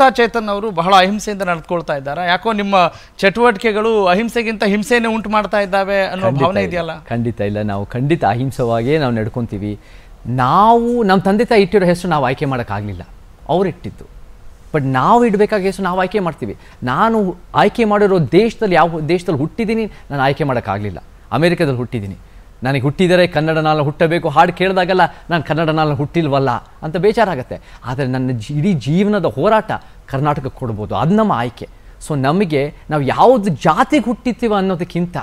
ಹಿಂಸಾ ಚೇತನ್ ಅವರು ಬಹಳ ಅಹಿಂಸೆಯಿಂದ ನಡೆದುಕೊಳ್ತಾ ಇದ್ದಾರೆ ಯಾಕೋ ನಿಮ್ಮ ಚಟುವಟಿಕೆಗಳು ಅಹಿಂಸೆಗಿಂತ ಹಿಂಸೆಯನ್ನು ಉಂಟು ಮಾಡ್ತಾ ಇದ್ದಾವೆ ಅನ್ನೋ ಭಾವನೆ ಇದೆಯಲ್ಲ ಖಂಡಿತ ಇಲ್ಲ ನಾವು ಖಂಡಿತ ಅಹಿಂಸವಾಗಿಯೇ ನಾವು ನಡ್ಕೊತೀವಿ ನಾವು ನಮ್ಮ ತಂದೆ ತಾಯಿ ಇಟ್ಟಿರೋ ಹೆಸರು ನಾವು ಆಯ್ಕೆ ಮಾಡೋಕ್ಕಾಗಲಿಲ್ಲ ಅವ್ರು ಇಟ್ಟಿದ್ದು ಬಟ್ ನಾವು ಇಡಬೇಕಾದ ಹೆಸರು ನಾವು ಆಯ್ಕೆ ಮಾಡ್ತೀವಿ ನಾನು ಆಯ್ಕೆ ಮಾಡಿರೋ ದೇಶದಲ್ಲಿ ಯಾವ ದೇಶದಲ್ಲಿ ಹುಟ್ಟಿದ್ದೀನಿ ನಾನು ಆಯ್ಕೆ ಮಾಡೋಕ್ಕಾಗಲಿಲ್ಲ ಅಮೇರಿಕಾದಲ್ಲಿ ಹುಟ್ಟಿದ್ದೀನಿ ನನಗೆ ಹುಟ್ಟಿದರೆ ಕನ್ನಡ ಹುಟ್ಟಬೇಕು ಹಾಡು ಕೇಳಿದಾಗಲ್ಲ ನಾನು ಕನ್ನಡ ಹುಟ್ಟಿಲ್ವಲ್ಲ ಅಂತ ಬೇಜಾರಾಗುತ್ತೆ ಆದರೆ ನನ್ನ ಜಿ ಇಡೀ ಜೀವನದ ಹೋರಾಟ ಕರ್ನಾಟಕಕ್ಕೆ ಕೊಡ್ಬೋದು ಅದು ನಮ್ಮ ಆಯ್ಕೆ ಸೊ ನಮಗೆ ನಾವು ಯಾವುದು ಜಾತಿಗೆ ಹುಟ್ಟಿರ್ತೀವ ಅನ್ನೋದಕ್ಕಿಂತ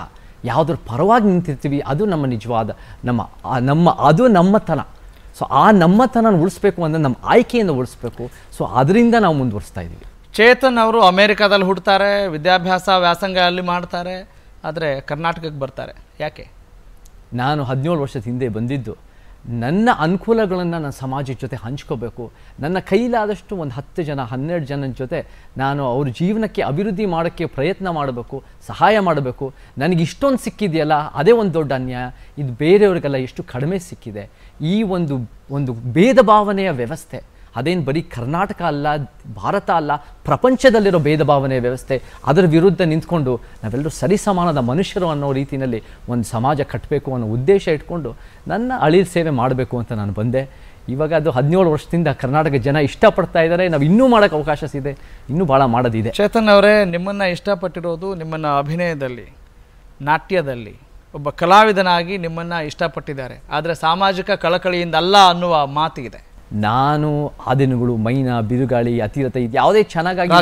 ಯಾವುದ್ರ ಪರವಾಗಿ ನಿಂತಿರ್ತೀವಿ ಅದು ನಮ್ಮ ನಿಜವಾದ ನಮ್ಮ ನಮ್ಮ ಅದು ನಮ್ಮತನ ಸೊ ಆ ನಮ್ಮತನ ಉಳಿಸ್ಬೇಕು ಅಂದರೆ ನಮ್ಮ ಆಯ್ಕೆಯನ್ನು ಉಳಿಸ್ಬೇಕು ಸೊ ಅದರಿಂದ ನಾವು ಮುಂದುವರಿಸ್ತಾ ಇದ್ದೀವಿ ಚೇತನ್ ಅವರು ಅಮೇರಿಕಾದಲ್ಲಿ ಹುಡ್ತಾರೆ ವಿದ್ಯಾಭ್ಯಾಸ ವ್ಯಾಸಂಗ ಅಲ್ಲಿ ಮಾಡ್ತಾರೆ ಆದರೆ ಕರ್ನಾಟಕಕ್ಕೆ ಬರ್ತಾರೆ ಯಾಕೆ ನಾನು ಹದಿನೇಳು ವರ್ಷದ ಹಿಂದೆ ಬಂದಿದ್ದು ನನ್ನ ಅನುಕೂಲಗಳನ್ನು ನಾನು ಸಮಾಜದ ಜೊತೆ ಹಂಚ್ಕೋಬೇಕು ನನ್ನ ಕೈಲಾದಷ್ಟು ಒಂದು ಹತ್ತು ಜನ ಹನ್ನೆರಡು ಜನನ ಜೊತೆ ನಾನು ಅವ್ರ ಜೀವನಕ್ಕೆ ಅಭಿವೃದ್ಧಿ ಮಾಡೋಕ್ಕೆ ಪ್ರಯತ್ನ ಮಾಡಬೇಕು ಸಹಾಯ ಮಾಡಬೇಕು ನನಗೆ ಇಷ್ಟೊಂದು ಸಿಕ್ಕಿದೆಯಲ್ಲ ಅದೇ ಒಂದು ದೊಡ್ಡ ಅನ್ಯಾಯ ಇದು ಬೇರೆಯವ್ರಿಗೆಲ್ಲ ಎಷ್ಟು ಕಡಿಮೆ ಸಿಕ್ಕಿದೆ ಈ ಒಂದು ಒಂದು ಭೇದ ಭಾವನೆಯ ವ್ಯವಸ್ಥೆ ಅದೇನು ಬರೀ ಕರ್ನಾಟಕ ಅಲ್ಲ ಭಾರತ ಅಲ್ಲ ಪ್ರಪಂಚದಲ್ಲಿರೋ ಭೇದ ಭಾವನೆ ವ್ಯವಸ್ಥೆ ಅದರ ವಿರುದ್ಧ ನಿಂತ್ಕೊಂಡು ನಾವೆಲ್ಲರೂ ಸರಿಸಮಾನದ ಮನುಷ್ಯರು ಅನ್ನೋ ರೀತಿಯಲ್ಲಿ ಒಂದು ಸಮಾಜ ಕಟ್ಟಬೇಕು ಅನ್ನೋ ಉದ್ದೇಶ ಇಟ್ಕೊಂಡು ನನ್ನ ಅಳಿ ಸೇವೆ ಮಾಡಬೇಕು ಅಂತ ನಾನು ಬಂದೆ ಇವಾಗ ಅದು ಹದಿನೇಳು ವರ್ಷದಿಂದ ಕರ್ನಾಟಕ ಜನ ಇಷ್ಟಪಡ್ತಾ ಇದ್ದಾರೆ ನಾವು ಇನ್ನೂ ಮಾಡೋಕೆ ಅವಕಾಶ ಇದೆ ಇನ್ನೂ ಭಾಳ ಮಾಡೋದಿದೆ ಚೇತನ್ ಅವರೇ ನಿಮ್ಮನ್ನು ಇಷ್ಟಪಟ್ಟಿರೋದು ನಿಮ್ಮನ್ನು ಅಭಿನಯದಲ್ಲಿ ನಾಟ್ಯದಲ್ಲಿ ಒಬ್ಬ ಕಲಾವಿದನಾಗಿ ನಿಮ್ಮನ್ನು ಇಷ್ಟಪಟ್ಟಿದ್ದಾರೆ ಆದರೆ ಸಾಮಾಜಿಕ ಕಳಕಳಿಯಿಂದ ಅಲ್ಲ ಅನ್ನುವ ಮಾತಿದೆ ನಾನು ಆ ದಿನಗಳು ಮೈನಾ ಬಿರುಗಾಳಿ ಅತಿರಥ ಇದು ಯಾವುದೇ ಚೆನ್ನಾಗಾಗಿ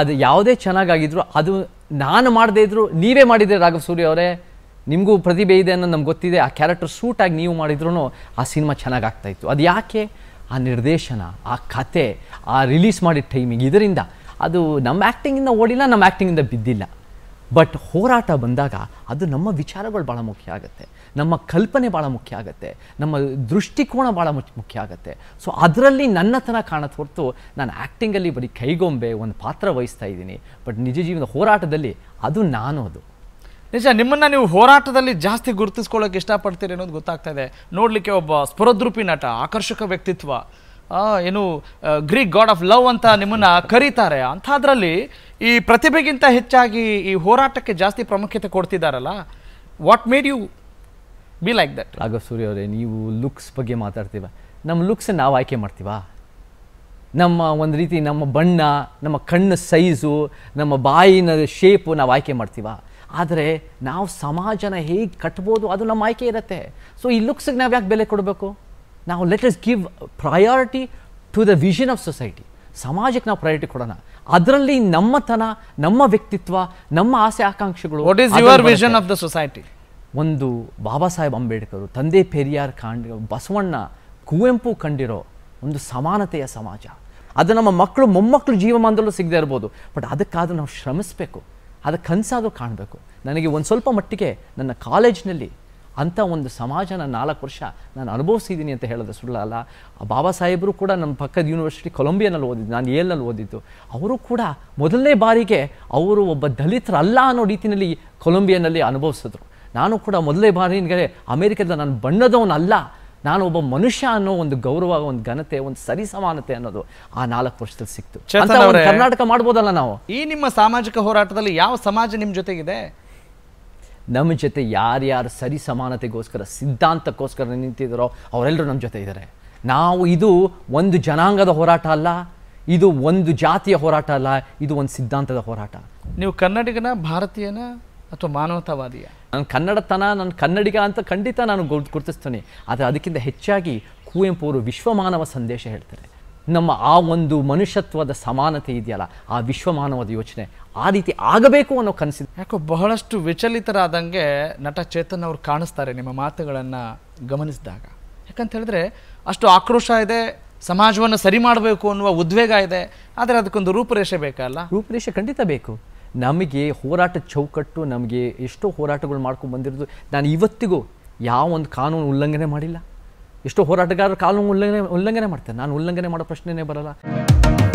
ಅದು ಯಾವುದೇ ಚೆನ್ನಾಗಾಗಿದ್ರು ಅದು ನಾನು ಮಾಡದೇ ಇದ್ರು ನೀವೇ ಮಾಡಿದ್ರೆ ರಾಘವ್ ಸೂರ್ಯ ಅವರೇ ನಿಮಗೂ ಪ್ರತಿಭೆ ಇದೆ ಅನ್ನೋದು ನಮ್ಗೆ ಗೊತ್ತಿದೆ ಆ ಕ್ಯಾರೆಕ್ಟರ್ ಸೂಟ್ ಆಗಿ ನೀವು ಮಾಡಿದ್ರು ಆ ಸಿನಿಮಾ ಚೆನ್ನಾಗಿ ಇತ್ತು ಅದು ಯಾಕೆ ಆ ನಿರ್ದೇಶನ ಆ ಕತೆ ಆ ರಿಲೀಸ್ ಮಾಡಿದ ಟೈಮಿಂಗ್ ಇದರಿಂದ ಅದು ನಮ್ಮ ಆ್ಯಕ್ಟಿಂಗಿಂದ ಓಡಿಲ್ಲ ನಮ್ಮ ಆ್ಯಕ್ಟಿಂಗಿಂದ ಬಿದ್ದಿಲ್ಲ ಬಟ್ ಹೋರಾಟ ಬಂದಾಗ ಅದು ನಮ್ಮ ವಿಚಾರಗಳು ಭಾಳ ಮುಖ್ಯ ಆಗುತ್ತೆ ನಮ್ಮ ಕಲ್ಪನೆ ಭಾಳ ಮುಖ್ಯ ಆಗುತ್ತೆ ನಮ್ಮ ದೃಷ್ಟಿಕೋನ ಭಾಳ ಮುಖ್ಯ ಆಗುತ್ತೆ ಸೊ ಅದರಲ್ಲಿ ನನ್ನತನ ಕಾಣೋದು ಹೊರತು ನಾನು ಆ್ಯಕ್ಟಿಂಗಲ್ಲಿ ಬರೀ ಕೈಗೊಂಬೆ ಒಂದು ಪಾತ್ರ ವಹಿಸ್ತಾ ಇದ್ದೀನಿ ಬಟ್ ನಿಜ ಜೀವನದ ಹೋರಾಟದಲ್ಲಿ ಅದು ನಾನು ಅದು ನಿಜ ನಿಮ್ಮನ್ನು ನೀವು ಹೋರಾಟದಲ್ಲಿ ಜಾಸ್ತಿ ಗುರುತಿಸ್ಕೊಳ್ಳೋಕೆ ಇಷ್ಟಪಡ್ತೀರಿ ಅನ್ನೋದು ಗೊತ್ತಾಗ್ತಾ ಇದೆ ನೋಡಲಿಕ್ಕೆ ಒಬ್ಬ ಸ್ಫುರದ್ರೂಪಿ ನಟ ಆಕರ್ಷಕ ವ್ಯಕ್ತಿತ್ವ ಏನು ಗ್ರೀಕ್ ಗಾಡ್ ಆಫ್ ಲವ್ ಅಂತ ನಿಮ್ಮನ್ನು ಕರೀತಾರೆ ಅಂಥದ್ರಲ್ಲಿ ಈ ಪ್ರತಿಭೆಗಿಂತ ಹೆಚ್ಚಾಗಿ ಈ ಹೋರಾಟಕ್ಕೆ ಜಾಸ್ತಿ ಪ್ರಾಮುಖ್ಯತೆ ಕೊಡ್ತಿದ್ದಾರಲ್ಲ what made you be like that ಆಗ ಸೂರ್ಯ ಅವರೇ ನೀವು ಲುಕ್ಸ್ ಬಗ್ಗೆ ಮಾತಾಡ್ತೀವ ನಮ್ಮ ಲುಕ್ಸ್ ನಾವು ಆಯ್ಕೆ ಮಾಡ್ತೀವ ನಮ್ಮ ಒಂದು ರೀತಿ ನಮ್ಮ ಬಣ್ಣ ನಮ್ಮ ಕಣ್ಣು ಸೈಜು ನಮ್ಮ ಬಾಯಿನ ಶೇಪು ನಾವು ಆಯ್ಕೆ ಮಾಡ್ತೀವ ಆದರೆ ನಾವು ಸಮಾಜನ ಹೇಗೆ ಕಟ್ಬೋದು ಅದು ನಮ್ಮ ಆಯ್ಕೆ ಇರುತ್ತೆ ಸೊ ಈ ಲುಕ್ಸ್ಗೆ ನಾವು ಯಾಕೆ ಬೆಲೆ ಕೊಡಬೇಕು ನಾವು let us give priority to the vision of society ಸಮಾಜಕ್ಕೆ ನಾವು ಪ್ರಯಾರಿಟಿ ಕೊಡೋಣ ಅದರಲ್ಲಿ ನಮ್ಮತನ ನಮ್ಮ ವ್ಯಕ್ತಿತ್ವ ನಮ್ಮ ಆಸೆ ಆಕಾಂಕ್ಷೆಗಳು what is your vision of the society ಒಂದು ಬಾಬಾ ಸಾಹೇಬ್ ಅಂಬೇಡ್ಕರ್ ತಂದೆ ಪೆರಿಯಾರ್ ಕಾಂಡ ಬಸವಣ್ಣ ಕುವೆಂಪು ಕಂಡಿರೋ ಒಂದು ಸಮಾನತೆಯ ಸಮಾಜ ಅದು ನಮ್ಮ ಮಕ್ಕಳು ಮೊಮ್ಮಕ್ಕಳು ಜೀವಮಾನದಲ್ಲೂ ಸಿಗದೆ ಇರ್ಬೋದು ಬಟ್ ಅದಕ್ಕಾದ್ರೂ ನಾವು ಶ್ರಮಿಸಬೇಕು ಅದಕ್ಕೆ ಕನಸಾದರೂ ಕಾಣಬೇಕು ನನಗೆ ಒಂದು ಸ್ವಲ್ಪ ಮಟ್ಟಿಗೆ ನನ್ನ ಕಾಲೇಜ್ನಲ್ಲಿ ಅಂಥ ಒಂದು ಸಮಾಜನ ನಾನು ನಾಲ್ಕು ವರ್ಷ ನಾನು ಅನುಭವಿಸಿದ್ದೀನಿ ಅಂತ ಹೇಳೋದು ಸುಳ್ಳಲ್ಲ ಬಾಬಾ ಸಾಹೇಬರು ಕೂಡ ನಮ್ಮ ಪಕ್ಕದ ಯೂನಿವರ್ಸಿಟಿ ಕೊಲಂಬಿಯಾನಲ್ಲಿ ಓದಿದ್ದು ನಾನು ಏಲ್ನಲ್ಲಿ ಓದಿದ್ದು ಅವರು ಕೂಡ ಮೊದಲನೇ ಬಾರಿಗೆ ಅವರು ಒಬ್ಬ ದಲಿತರಲ್ಲ ಅನ್ನೋ ರೀತಿಯಲ್ಲಿ ಕೊಲಂಬಿಯಾನಲ್ಲಿ ಅನುಭವಿಸಿದ್ರು ನಾನು ಕೂಡ ಮೊದಲನೇ ಬಾರಿಗೆ ಅಮೇರಿಕದ ನಾನು ಬಣ್ಣದವನಲ್ಲ ನಾನು ಒಬ್ಬ ಮನುಷ್ಯ ಅನ್ನೋ ಒಂದು ಗೌರವ ಒಂದು ಘನತೆ ಒಂದು ಸರಿ ಸಮಾನತೆ ಅನ್ನೋದು ಆ ನಾಲ್ಕು ವರ್ಷದಲ್ಲಿ ಸಿಕ್ತು ಕರ್ನಾಟಕ ಮಾಡ್ಬೋದಲ್ಲ ನಾವು ಈ ನಿಮ್ಮ ಸಾಮಾಜಿಕ ಹೋರಾಟದಲ್ಲಿ ಯಾವ ಸಮಾಜ ನಿಮ್ಮ ಜೊತೆಗಿದೆ ನಮ್ಮ ಜೊತೆ ಯಾರ್ಯಾರು ಸರಿ ಸಮಾನತೆಗೋಸ್ಕರ ಸಿದ್ಧಾಂತಕ್ಕೋಸ್ಕರ ನಿಂತಿದ್ದಾರೋ ಅವರೆಲ್ಲರೂ ನಮ್ಮ ಜೊತೆ ಇದ್ದಾರೆ ನಾವು ಇದು ಒಂದು ಜನಾಂಗದ ಹೋರಾಟ ಅಲ್ಲ ಇದು ಒಂದು ಜಾತಿಯ ಹೋರಾಟ ಅಲ್ಲ ಇದು ಒಂದು ಸಿದ್ಧಾಂತದ ಹೋರಾಟ ನೀವು ಕನ್ನಡಿಗನ ಭಾರತೀಯನ ಅಥವಾ ಮಾನವತಾವಾದಿಯ ನನ್ನ ಕನ್ನಡತನ ನನ್ನ ಕನ್ನಡಿಗ ಅಂತ ಖಂಡಿತ ನಾನು ಗುರುತಿಸ್ತೇನೆ ಆದರೆ ಅದಕ್ಕಿಂತ ಹೆಚ್ಚಾಗಿ ಕುವೆಂಪು ಅವರು ವಿಶ್ವಮಾನವ ಸಂದೇಶ ಹೇಳ್ತಾರೆ ನಮ್ಮ ಆ ಒಂದು ಮನುಷ್ಯತ್ವದ ಸಮಾನತೆ ಇದೆಯಲ್ಲ ಆ ವಿಶ್ವಮಾನವದ ಯೋಚನೆ ಆ ರೀತಿ ಆಗಬೇಕು ಅನ್ನೋ ಕನಸಿದೆ ಯಾಕೋ ಬಹಳಷ್ಟು ವಿಚಲಿತರಾದಂಗೆ ನಟ ಚೇತನ್ ಅವರು ಕಾಣಿಸ್ತಾರೆ ನಿಮ್ಮ ಮಾತುಗಳನ್ನು ಗಮನಿಸಿದಾಗ ಯಾಕಂತ ಹೇಳಿದ್ರೆ ಅಷ್ಟು ಆಕ್ರೋಶ ಇದೆ ಸಮಾಜವನ್ನು ಸರಿ ಮಾಡಬೇಕು ಅನ್ನುವ ಉದ್ವೇಗ ಇದೆ ಆದರೆ ಅದಕ್ಕೊಂದು ರೂಪುರೇಷೆ ಬೇಕಲ್ಲ ರೂಪುರೇಷೆ ಖಂಡಿತ ಬೇಕು ನಮಗೆ ಹೋರಾಟ ಚೌಕಟ್ಟು ನಮಗೆ ಎಷ್ಟೋ ಹೋರಾಟಗಳು ಮಾಡ್ಕೊಂಡು ಬಂದಿರೋದು ನಾನು ಇವತ್ತಿಗೂ ಯಾವ ಒಂದು ಕಾನೂನು ಉಲ್ಲಂಘನೆ ಮಾಡಿಲ್ಲ ಎಷ್ಟೋ ಹೋರಾಟಗಾರರು ಕಾನೂನು ಉಲ್ಲಂಘನೆ ಉಲ್ಲಂಘನೆ ಮಾಡ್ತೇನೆ ನಾನು ಉಲ್ಲಂಘನೆ ಮಾಡೋ ಪ್ರಶ್ನೆನೇ ಬರಲ್ಲ